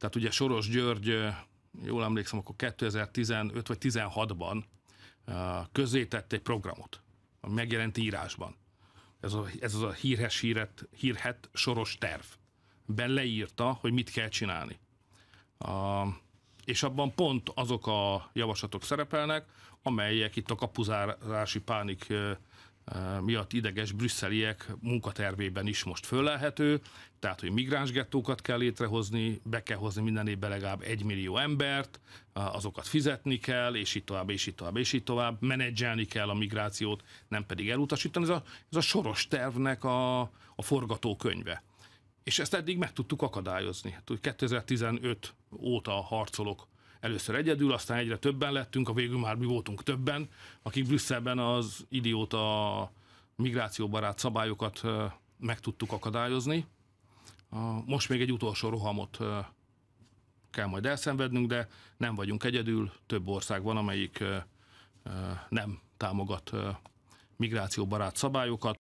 Tehát ugye Soros György, jól emlékszem, akkor 2015 vagy 16-ban közzétett egy programot, ami megjelent írásban. Ez, a, ez az a hírhes híret, hírhet Soros terv. Ben leírta, hogy mit kell csinálni. A, és abban pont azok a javaslatok szerepelnek, amelyek itt a kapuzárási pánik miatt ideges brüsszeliek munkatervében is most föllelhető, tehát, hogy migráns gettókat kell létrehozni, be kell hozni minden évben legalább egy millió embert, azokat fizetni kell, és így tovább, és így tovább, és így tovább, menedzselni kell a migrációt, nem pedig elutasítani. Ez a, ez a soros tervnek a, a forgatókönyve. És ezt eddig meg tudtuk akadályozni. 2015 hát, óta harcolok először egyedül, aztán egyre többen lettünk, a végül már mi voltunk többen, akik Brüsszelben az idióta migrációbarát szabályokat meg tudtuk akadályozni. Most még egy utolsó rohamot kell majd elszenvednünk, de nem vagyunk egyedül, több ország van, amelyik nem támogat migrációbarát szabályokat.